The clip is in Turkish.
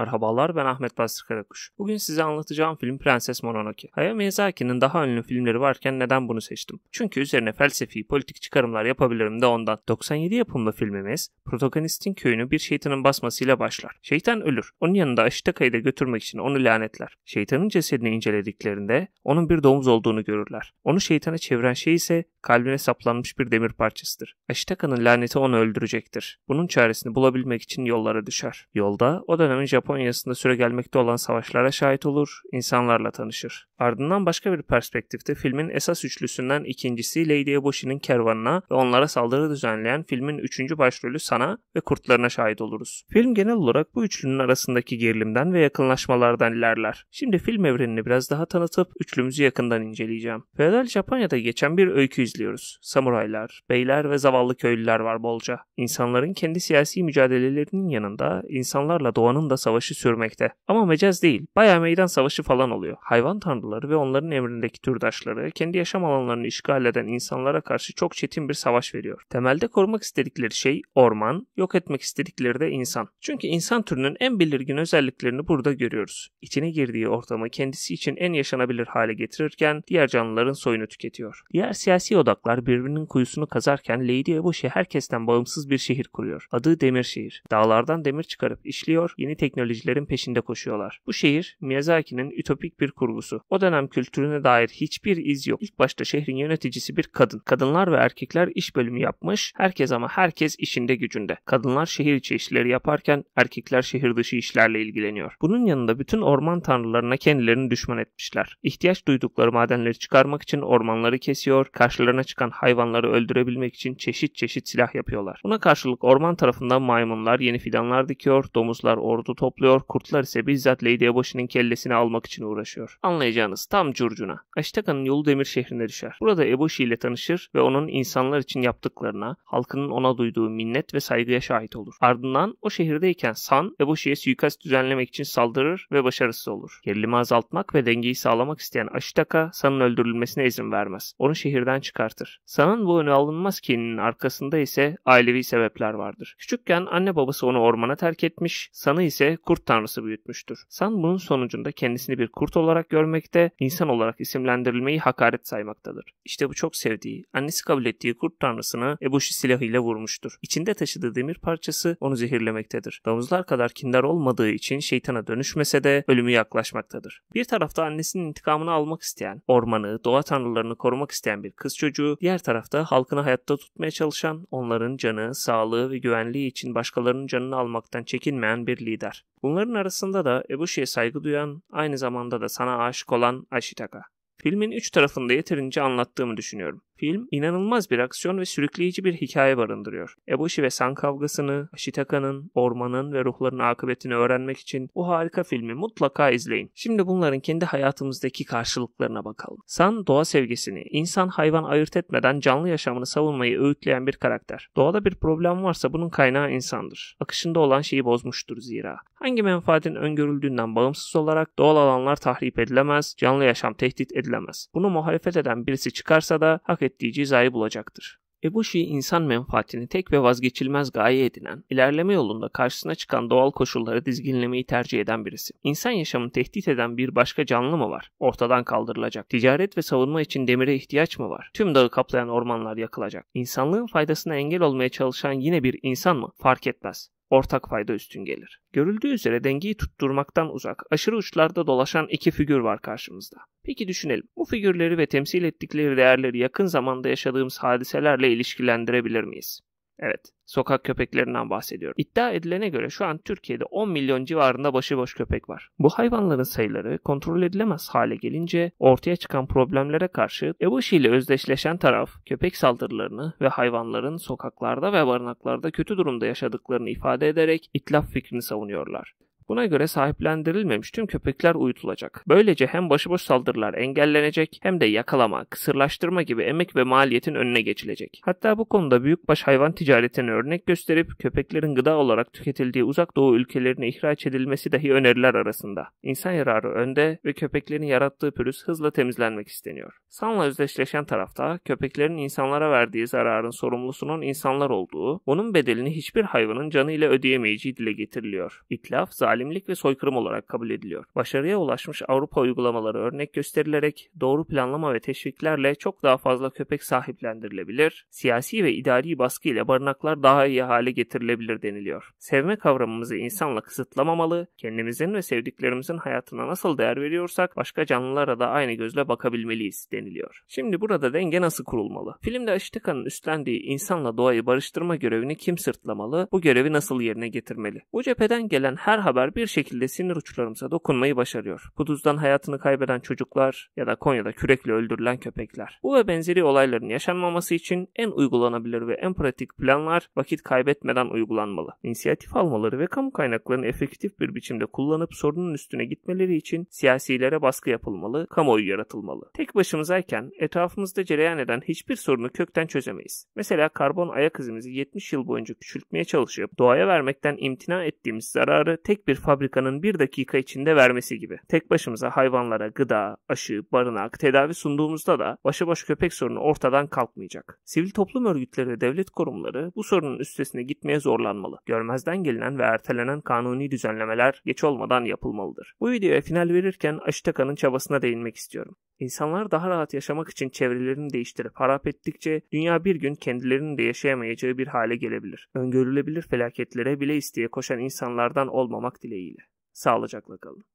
Merhabalar ben Ahmet Basri Karakuş. Bugün size anlatacağım film Prenses Mononoke. Hayao Miyazaki'nin daha ünlü filmleri varken neden bunu seçtim? Çünkü üzerine felsefi, politik çıkarımlar yapabilirim de ondan. 97 yapımlı filmimiz protagonistin köyünü bir şeytanın basmasıyla başlar. Şeytan ölür. Onun yanında Ashtaka'yı da götürmek için onu lanetler. Şeytanın cesedini incelediklerinde onun bir domuz olduğunu görürler. Onu şeytana çeviren şey ise kalbine saplanmış bir demir parçasıdır. Ashtaka'nın laneti onu öldürecektir. Bunun çaresini bulabilmek için yollara düşer. Yolda o dönemin Japon Japonya'sında süre gelmekte olan savaşlara şahit olur, insanlarla tanışır. Ardından başka bir perspektifte filmin esas üçlüsünden ikincisi Lady Eboshi'nin kervanına ve onlara saldırı düzenleyen filmin üçüncü başrolü Sana ve kurtlarına şahit oluruz. Film genel olarak bu üçlünün arasındaki gerilimden ve yakınlaşmalardan ilerler. Şimdi film evrenini biraz daha tanıtıp üçlümüzü yakından inceleyeceğim. Feodal Japonya'da geçen bir öykü izliyoruz. Samuraylar, beyler ve zavallı köylüler var bolca. İnsanların kendi siyasi mücadelelerinin yanında insanlarla doğanın da savaşı savaşı sürmekte. Ama mecaz değil. Baya meydan savaşı falan oluyor. Hayvan tanrıları ve onların emrindeki türdaşları kendi yaşam alanlarını işgal eden insanlara karşı çok çetin bir savaş veriyor. Temelde korumak istedikleri şey orman, yok etmek istedikleri de insan. Çünkü insan türünün en belirgin özelliklerini burada görüyoruz. İçine girdiği ortamı kendisi için en yaşanabilir hale getirirken diğer canlıların soyunu tüketiyor. Diğer siyasi odaklar birbirinin kuyusunu kazarken Lady Eboshi herkesten bağımsız bir şehir kuruyor. Adı Demirşehir. Dağlardan demir çıkarıp işliyor, yeni teknoloji ideolojilerin peşinde koşuyorlar. Bu şehir Miyazaki'nin ütopik bir kurgusu. O dönem kültürüne dair hiçbir iz yok. İlk başta şehrin yöneticisi bir kadın. Kadınlar ve erkekler iş bölümü yapmış. Herkes ama herkes işinde gücünde. Kadınlar şehir içi işleri yaparken erkekler şehir dışı işlerle ilgileniyor. Bunun yanında bütün orman tanrılarına kendilerini düşman etmişler. İhtiyaç duydukları madenleri çıkarmak için ormanları kesiyor, karşılarına çıkan hayvanları öldürebilmek için çeşit çeşit silah yapıyorlar. Buna karşılık orman tarafından maymunlar yeni fidanlar dikiyor, domuzlar ordu topluyor, topluyor, kurtlar ise bizzat Lady Ebaşı'nın kellesini almak için uğraşıyor. Anlayacağınız tam curcuna. Ashitaka'nın yolu demir şehrine düşer. Burada Ebaşı ile tanışır ve onun insanlar için yaptıklarına, halkının ona duyduğu minnet ve saygıya şahit olur. Ardından o şehirdeyken San, Ebaşı'ya suikast düzenlemek için saldırır ve başarısız olur. Gerilimi azaltmak ve dengeyi sağlamak isteyen Ashitaka, San'ın öldürülmesine izin vermez. Onu şehirden çıkartır. San'ın bu önü alınmaz kininin arkasında ise ailevi sebepler vardır. Küçükken anne babası onu ormana terk etmiş, San'ı ise kurt tanrısı büyütmüştür. San bunun sonucunda kendisini bir kurt olarak görmekte, insan olarak isimlendirilmeyi hakaret saymaktadır. İşte bu çok sevdiği, annesi kabul ettiği kurt tanrısını Ebushi silahıyla vurmuştur. İçinde taşıdığı demir parçası onu zehirlemektedir. Domuzlar kadar kindar olmadığı için şeytana dönüşmese de ölümü yaklaşmaktadır. Bir tarafta annesinin intikamını almak isteyen, ormanı, doğa tanrılarını korumak isteyen bir kız çocuğu, diğer tarafta halkını hayatta tutmaya çalışan, onların canı, sağlığı ve güvenliği için başkalarının canını almaktan çekinmeyen bir lider. Bunların arasında da Ebushi'ye saygı duyan, aynı zamanda da sana aşık olan Ashitaka. Filmin üç tarafında yeterince anlattığımı düşünüyorum. Film inanılmaz bir aksiyon ve sürükleyici bir hikaye barındırıyor. Eboshi ve San kavgasını, Ashitaka'nın, ormanın ve ruhların akıbetini öğrenmek için bu harika filmi mutlaka izleyin. Şimdi bunların kendi hayatımızdaki karşılıklarına bakalım. San doğa sevgisini, insan hayvan ayırt etmeden canlı yaşamını savunmayı öğütleyen bir karakter. Doğada bir problem varsa bunun kaynağı insandır. Akışında olan şeyi bozmuştur zira. Hangi menfaatin öngörüldüğünden bağımsız olarak doğal alanlar tahrip edilemez, canlı yaşam tehdit edilemez affedilemez. Bunu muhalefet eden birisi çıkarsa da hak ettiği cezayı bulacaktır. Ebu Şii şey insan menfaatini tek ve vazgeçilmez gaye edinen, ilerleme yolunda karşısına çıkan doğal koşulları dizginlemeyi tercih eden birisi. İnsan yaşamını tehdit eden bir başka canlı mı var? Ortadan kaldırılacak. Ticaret ve savunma için demire ihtiyaç mı var? Tüm dağı kaplayan ormanlar yakılacak. İnsanlığın faydasına engel olmaya çalışan yine bir insan mı? Fark etmez ortak fayda üstün gelir. Görüldüğü üzere dengeyi tutturmaktan uzak, aşırı uçlarda dolaşan iki figür var karşımızda. Peki düşünelim, bu figürleri ve temsil ettikleri değerleri yakın zamanda yaşadığımız hadiselerle ilişkilendirebilir miyiz? Evet, sokak köpeklerinden bahsediyorum. İddia edilene göre şu an Türkiye'de 10 milyon civarında başıboş köpek var. Bu hayvanların sayıları kontrol edilemez hale gelince ortaya çıkan problemlere karşı Ebushi ile özdeşleşen taraf köpek saldırılarını ve hayvanların sokaklarda ve barınaklarda kötü durumda yaşadıklarını ifade ederek itlaf fikrini savunuyorlar. Buna göre sahiplendirilmemiş tüm köpekler uyutulacak. Böylece hem başıboş saldırılar engellenecek hem de yakalama, kısırlaştırma gibi emek ve maliyetin önüne geçilecek. Hatta bu konuda büyükbaş hayvan ticaretine örnek gösterip köpeklerin gıda olarak tüketildiği uzak doğu ülkelerine ihraç edilmesi dahi öneriler arasında. İnsan yararı önde ve köpeklerin yarattığı pürüz hızla temizlenmek isteniyor. Sanla özdeşleşen tarafta köpeklerin insanlara verdiği zararın sorumlusunun insanlar olduğu, onun bedelini hiçbir hayvanın canı ile ödeyemeyeceği dile getiriliyor. İtlaf, zalim zalimlik ve soykırım olarak kabul ediliyor. Başarıya ulaşmış Avrupa uygulamaları örnek gösterilerek doğru planlama ve teşviklerle çok daha fazla köpek sahiplendirilebilir, siyasi ve idari baskı ile barınaklar daha iyi hale getirilebilir deniliyor. Sevme kavramımızı insanla kısıtlamamalı, kendimizin ve sevdiklerimizin hayatına nasıl değer veriyorsak başka canlılara da aynı gözle bakabilmeliyiz deniliyor. Şimdi burada denge nasıl kurulmalı? Filmde Aşteka'nın üstlendiği insanla doğayı barıştırma görevini kim sırtlamalı, bu görevi nasıl yerine getirmeli? Bu cepheden gelen her haber kuşlar bir şekilde sinir uçlarımıza dokunmayı başarıyor. Kuduzdan hayatını kaybeden çocuklar ya da Konya'da kürekle öldürülen köpekler. Bu ve benzeri olayların yaşanmaması için en uygulanabilir ve en pratik planlar vakit kaybetmeden uygulanmalı. İnisiyatif almaları ve kamu kaynaklarını efektif bir biçimde kullanıp sorunun üstüne gitmeleri için siyasilere baskı yapılmalı, kamuoyu yaratılmalı. Tek başımızayken etrafımızda cereyan eden hiçbir sorunu kökten çözemeyiz. Mesela karbon ayak izimizi 70 yıl boyunca küçültmeye çalışıp doğaya vermekten imtina ettiğimiz zararı tek bir fabrikanın bir dakika içinde vermesi gibi. Tek başımıza hayvanlara gıda, aşı, barınak, tedavi sunduğumuzda da başı başıboş köpek sorunu ortadan kalkmayacak. Sivil toplum örgütleri ve devlet kurumları bu sorunun üstesine gitmeye zorlanmalı. Görmezden gelinen ve ertelenen kanuni düzenlemeler geç olmadan yapılmalıdır. Bu videoya final verirken Aşitaka'nın çabasına değinmek istiyorum. İnsanlar daha rahat yaşamak için çevrelerini değiştirip harap ettikçe dünya bir gün kendilerinin de yaşayamayacağı bir hale gelebilir. Öngörülebilir felaketlere bile isteye koşan insanlardan olmamak dileğiyle. Sağlıcakla kalın.